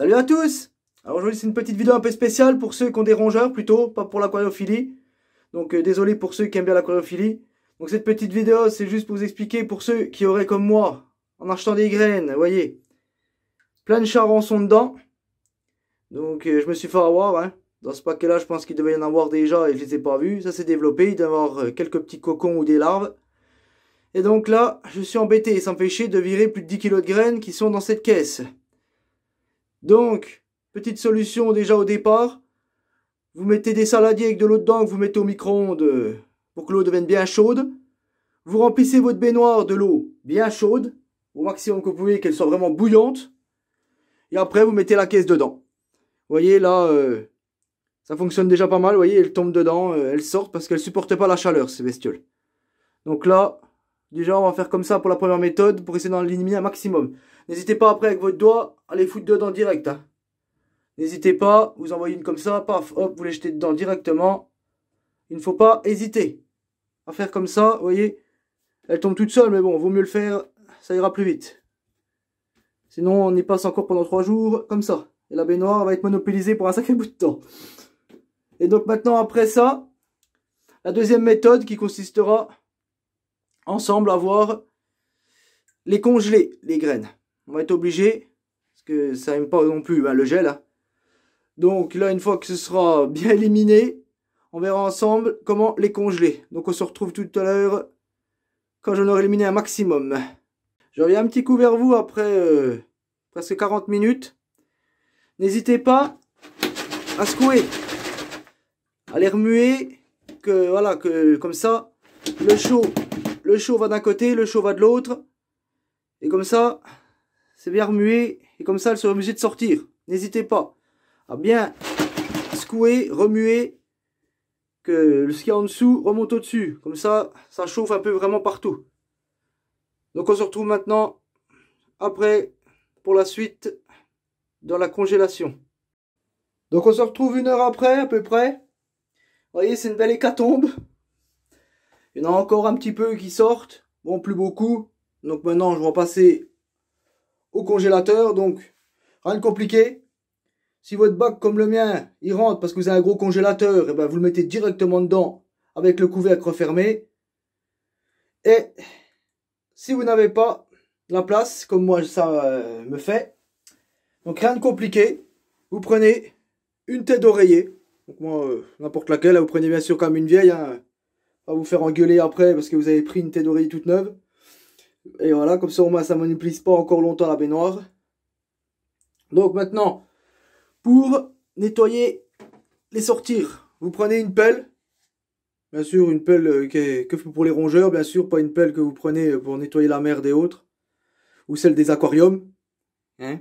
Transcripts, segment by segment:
Salut à tous Alors aujourd'hui c'est une petite vidéo un peu spéciale pour ceux qui ont des rongeurs plutôt, pas pour l'aquariophilie. Donc euh, désolé pour ceux qui aiment bien l'aquariophilie. Donc cette petite vidéo c'est juste pour vous expliquer pour ceux qui auraient comme moi, en achetant des graines, vous voyez, plein de sont dedans. Donc euh, je me suis fait avoir, hein. Dans ce paquet là je pense qu'il devait y en avoir déjà et je les ai pas vus. Ça s'est développé, il doit y avoir euh, quelques petits cocons ou des larves. Et donc là, je suis embêté, ça me de virer plus de 10 kg de graines qui sont dans cette caisse. Donc, petite solution déjà au départ. Vous mettez des saladiers avec de l'eau dedans que vous mettez au micro-ondes euh, pour que l'eau devienne bien chaude. Vous remplissez votre baignoire de l'eau bien chaude, au maximum que vous pouvez, qu'elle soit vraiment bouillante. Et après, vous mettez la caisse dedans. Vous voyez, là, euh, ça fonctionne déjà pas mal. Vous voyez, elle tombe dedans, euh, elle sort parce qu'elle ne supporte pas la chaleur, ces bestioles. Donc là, déjà, on va faire comme ça pour la première méthode, pour essayer d'en éliminer un maximum. N'hésitez pas après avec votre doigt à les foutre dedans direct. Hein. N'hésitez pas, vous envoyez une comme ça, paf, hop, vous les jetez dedans directement. Il ne faut pas hésiter à faire comme ça, vous voyez. Elle tombe toute seule, mais bon, vaut mieux le faire, ça ira plus vite. Sinon, on y passe encore pendant trois jours, comme ça. Et la baignoire va être monopolisée pour un sacré bout de temps. Et donc maintenant, après ça, la deuxième méthode qui consistera ensemble à voir les congeler, les graines. On va être obligé, parce que ça n'aime pas non plus hein, le gel. Hein. Donc là, une fois que ce sera bien éliminé, on verra ensemble comment les congeler. Donc on se retrouve tout à l'heure quand j'en aurai éliminé un maximum. Je reviens un petit coup vers vous après euh, presque 40 minutes. N'hésitez pas à secouer, à les remuer, que voilà, que comme ça, le chaud, le chaud va d'un côté, le chaud va de l'autre, et comme ça, c'est bien remué et comme ça, elle serait obligée de sortir. N'hésitez pas à bien secouer, remuer, que le ski en dessous remonte au-dessus. Comme ça, ça chauffe un peu vraiment partout. Donc on se retrouve maintenant après pour la suite dans la congélation. Donc on se retrouve une heure après à peu près. Vous voyez, c'est une belle hécatombe. Il y en a encore un petit peu qui sortent. Bon, plus beaucoup. Donc maintenant, je vais en passer au congélateur. Donc, rien de compliqué. Si votre bac comme le mien, il rentre parce que vous avez un gros congélateur, et eh ben vous le mettez directement dedans avec le couvercle refermé. Et si vous n'avez pas la place, comme moi ça euh, me fait, donc rien de compliqué, vous prenez une tête d'oreiller. Donc moi, euh, n'importe laquelle, hein, vous prenez bien sûr comme une vieille, hein, pas vous faire engueuler après parce que vous avez pris une tête d'oreiller toute neuve. Et voilà, comme ça ça ne manipulise pas encore longtemps la baignoire. Donc maintenant, pour nettoyer les sorties vous prenez une pelle. Bien sûr, une pelle euh, que est que pour les rongeurs, bien sûr, pas une pelle que vous prenez euh, pour nettoyer la mer des autres. Ou celle des aquariums. Hein.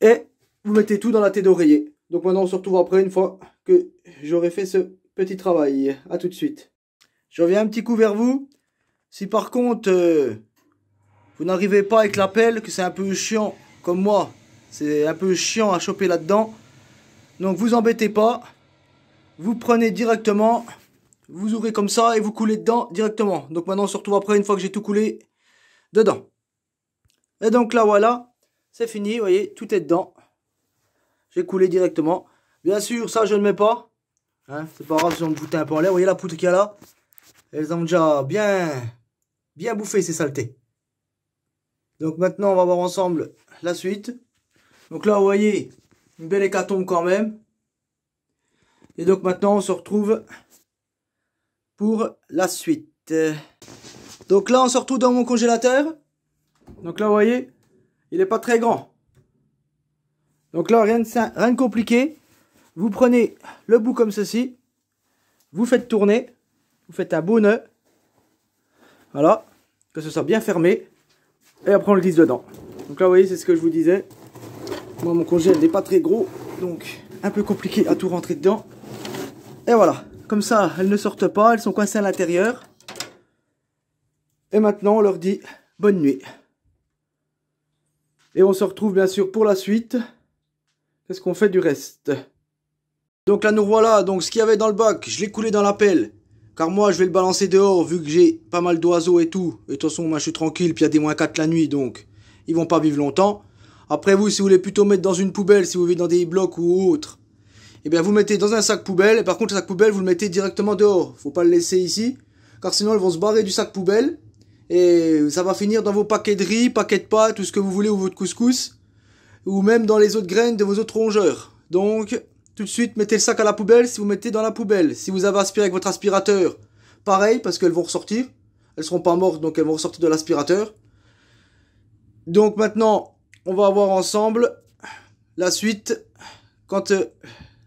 et vous mettez tout dans la tête d'oreiller. Donc maintenant, on se retrouve après une fois que j'aurai fait ce petit travail. A tout de suite. Je reviens un petit coup vers vous. Si par contre, euh, vous n'arrivez pas avec pelle, que c'est un peu chiant, comme moi, c'est un peu chiant à choper là-dedans. Donc vous embêtez pas, vous prenez directement, vous ouvrez comme ça et vous coulez dedans directement. Donc maintenant on se retrouve après une fois que j'ai tout coulé dedans. Et donc là voilà, c'est fini, vous voyez, tout est dedans. J'ai coulé directement. Bien sûr, ça je ne mets pas. Hein, c'est pas grave si on me un peu en l'air. Vous voyez la poutre qu'il y a là elles ont déjà bien, bien bouffé ces saletés. Donc maintenant, on va voir ensemble la suite. Donc là, vous voyez, une belle hécatombe quand même. Et donc maintenant, on se retrouve pour la suite. Donc là, on se retrouve dans mon congélateur. Donc là, vous voyez, il n'est pas très grand. Donc là, rien de, rien de compliqué. Vous prenez le bout comme ceci. Vous faites tourner vous faites un bon nœud. Voilà, que ce soit bien fermé. Et après on le glisse dedans. Donc là vous voyez c'est ce que je vous disais. Moi mon congé n'est pas très gros, donc un peu compliqué à tout rentrer dedans. Et voilà, comme ça elles ne sortent pas, elles sont coincées à l'intérieur. Et maintenant on leur dit bonne nuit. Et on se retrouve bien sûr pour la suite. Qu'est-ce qu'on fait du reste donc là nous voilà, donc ce qu'il y avait dans le bac, je l'ai coulé dans la pelle. Car moi, je vais le balancer dehors, vu que j'ai pas mal d'oiseaux et tout. Et de toute façon, moi, je suis tranquille, puis il y a des moins 4 la nuit, donc ils vont pas vivre longtemps. Après vous, si vous voulez plutôt mettre dans une poubelle, si vous vivez dans des blocs ou autre, eh bien vous mettez dans un sac poubelle, et par contre le sac poubelle, vous le mettez directement dehors. Faut pas le laisser ici, car sinon ils vont se barrer du sac poubelle, et ça va finir dans vos paquets de riz, paquets de pâtes, tout ce que vous voulez, ou votre couscous, ou même dans les autres graines de vos autres rongeurs. Donc, tout de suite, mettez le sac à la poubelle si vous mettez dans la poubelle, si vous avez aspiré avec votre aspirateur. Pareil, parce qu'elles vont ressortir. Elles seront pas mortes, donc elles vont ressortir de l'aspirateur. Donc maintenant, on va voir ensemble la suite quand euh,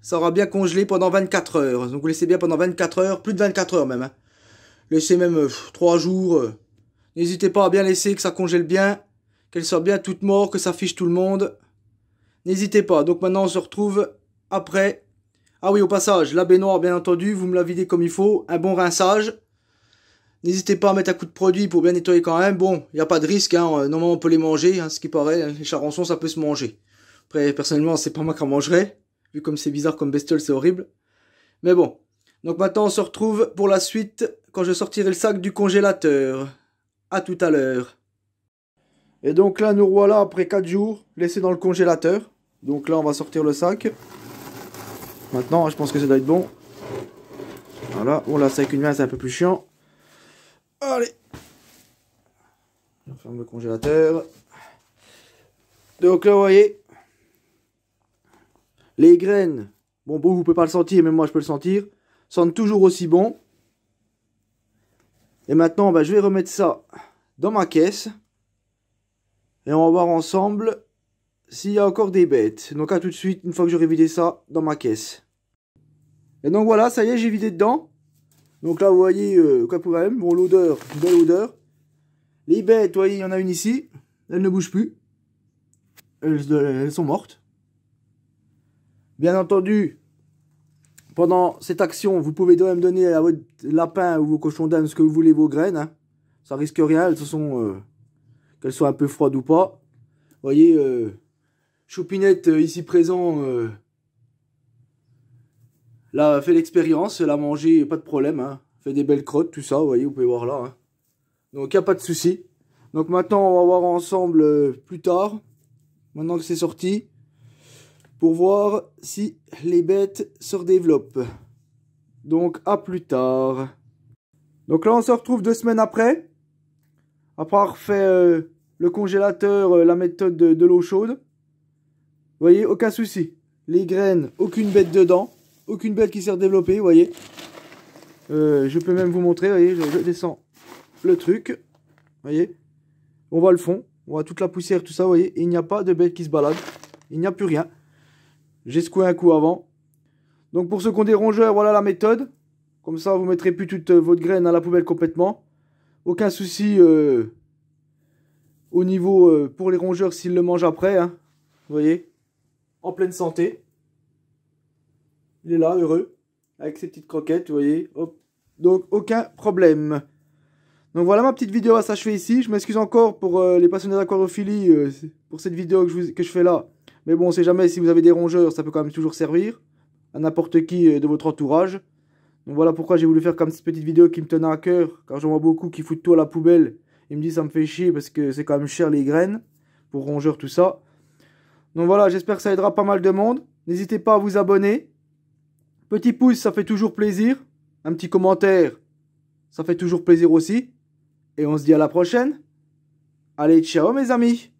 ça aura bien congelé pendant 24 heures. Donc vous laissez bien pendant 24 heures, plus de 24 heures même. Hein. Laissez même euh, trois 3 jours. Euh. N'hésitez pas à bien laisser que ça congèle bien, qu'elle soit bien toute morte, que ça fiche tout le monde. N'hésitez pas. Donc maintenant on se retrouve après, ah oui, au passage, la baignoire, bien entendu, vous me la videz comme il faut, un bon rinçage. N'hésitez pas à mettre un coup de produit pour bien nettoyer quand même. Bon, il n'y a pas de risque, hein. euh, normalement on peut les manger, hein, ce qui paraît, hein. les charançons ça peut se manger. Après, personnellement, c'est pas moi qui en mangerai, vu comme c'est bizarre comme bestiole, c'est horrible. Mais bon, donc maintenant on se retrouve pour la suite quand je sortirai le sac du congélateur. A tout à l'heure. Et donc là, nous voilà après 4 jours, laissé dans le congélateur. Donc là, on va sortir le sac. Maintenant, je pense que ça doit être bon. Voilà. bon là, c'est avec une main, c'est un peu plus chiant. Allez. Je ferme le congélateur. Donc là, vous voyez. Les graines. Bon, bon, vous pouvez pas le sentir, mais moi, je peux le sentir. Sentent toujours aussi bon. Et maintenant, bah, je vais remettre ça dans ma caisse. Et on va voir ensemble s'il y a encore des bêtes. Donc à tout de suite, une fois que j'aurai vidé ça dans ma caisse. Et donc voilà, ça y est, j'ai vidé dedans. Donc là, vous voyez, euh, quoi pour bon, l'odeur, belle odeur. Les bêtes, vous voyez, il y en a une ici, elles ne bougent plus. Elles, euh, sont mortes. Bien entendu, pendant cette action, vous pouvez même donner à votre lapin ou vos cochons d'âme ce que vous voulez, vos graines. Hein. Ça risque rien, elles sont... Euh, qu'elles soient un peu froides ou pas. Vous voyez, Choupinette, euh, ici présent, euh, l'a fait l'expérience, elle a mangé, pas de problème, hein. fait des belles crottes, tout ça, vous voyez, vous pouvez voir là. Hein. Donc, il n'y a pas de souci. Donc maintenant, on va voir ensemble euh, plus tard, maintenant que c'est sorti, pour voir si les bêtes se redéveloppent. Donc, à plus tard. Donc là, on se retrouve deux semaines après, après avoir fait le congélateur, la méthode de l'eau chaude voyez, aucun souci. Les graines, aucune bête dedans. Aucune bête qui s'est redéveloppée, vous voyez. Euh, je peux même vous montrer, vous voyez, je, descends le truc. Vous voyez. On voit le fond, on voit toute la poussière, tout ça, vous voyez. il n'y a pas de bête qui se balade. Il n'y a plus rien. J'ai secoué un coup avant. Donc pour ceux qui ont des rongeurs, voilà la méthode. Comme ça, vous mettrez plus toute votre graine à la poubelle complètement. Aucun souci euh, au niveau euh, pour les rongeurs s'ils le mangent après. Hein, vous voyez en pleine santé. Il est là, heureux, avec ses petites croquettes, vous voyez. Donc, aucun problème. Donc voilà, ma petite vidéo à s'achever ici. Je m'excuse encore pour euh, les passionnés d'aquariophilie euh, pour cette vidéo que je, que je, fais là. Mais bon, on sait jamais, si vous avez des rongeurs, ça peut quand même toujours servir à n'importe qui euh, de votre entourage. Donc voilà pourquoi j'ai voulu faire comme cette petite vidéo qui me tenait à cœur, car j'en vois beaucoup qui foutent tout à la poubelle. Ils me disent ça me fait chier parce que c'est quand même cher les graines, pour rongeurs, tout ça. Donc voilà, j'espère que ça aidera pas mal de monde. N'hésitez pas à vous abonner. Petit pouce, ça fait toujours plaisir. Un petit commentaire, ça fait toujours plaisir aussi. Et on se dit à la prochaine. Allez, ciao mes amis